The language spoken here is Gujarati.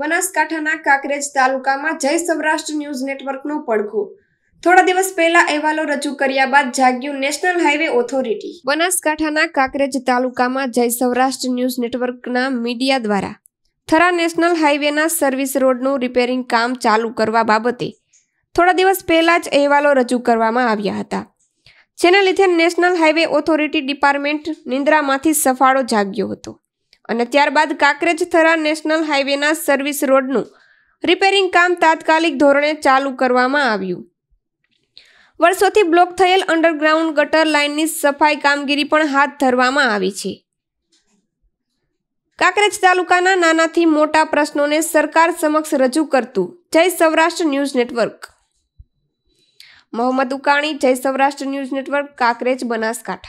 બનાસકાંઠાના કાંકરેજ તાલુકામાં જય સૌરાષ્ટ્ર ન્યૂઝ નેટવર્કનું પડઘું થોડા દિવસ પહેલા અહેવાલો રજૂ કર્યા બાદ જાગ્યું નેશનલ હાઈવે ઓથોરિટી બનાસકાંઠાના કાંકરેજ તાલુકામાં જય સૌરાષ્ટ્ર ન્યૂઝ નેટવર્કના મીડિયા દ્વારા થરા નેશનલ હાઈવેના સર્વિસ રોડનું રિપેરિંગ કામ ચાલુ કરવા બાબતે થોડા દિવસ પહેલા જ અહેવાલો રજૂ કરવામાં આવ્યા હતા જેના લીધે નેશનલ હાઈવે ઓથોરિટી ડિપાર્ટમેન્ટ નિંદ્રામાંથી સફાળો જાગ્યો હતો અને ત્યારબાદ કાંકરેજ થરા નેશનલ હાઈવેના સર્વિસ રોડનું રિપેરિંગ કામ તાત્કાલિક ધોરણે ચાલુ કરવામાં આવ્યું વર્ષોથી બ્લોક થયેલ અંડરગ્રાઉન્ડ ગટર લાઇનની સફાઈ કામગીરી પણ હાથ ધરવામાં આવી છે કાંકરેજ તાલુકાના નાનાથી મોટા પ્રશ્નોને સરકાર સમક્ષ રજૂ કરતું Jai Saurashtra news network Mohammad Ukani Jai Saurashtra news network Kankrej Banaskantha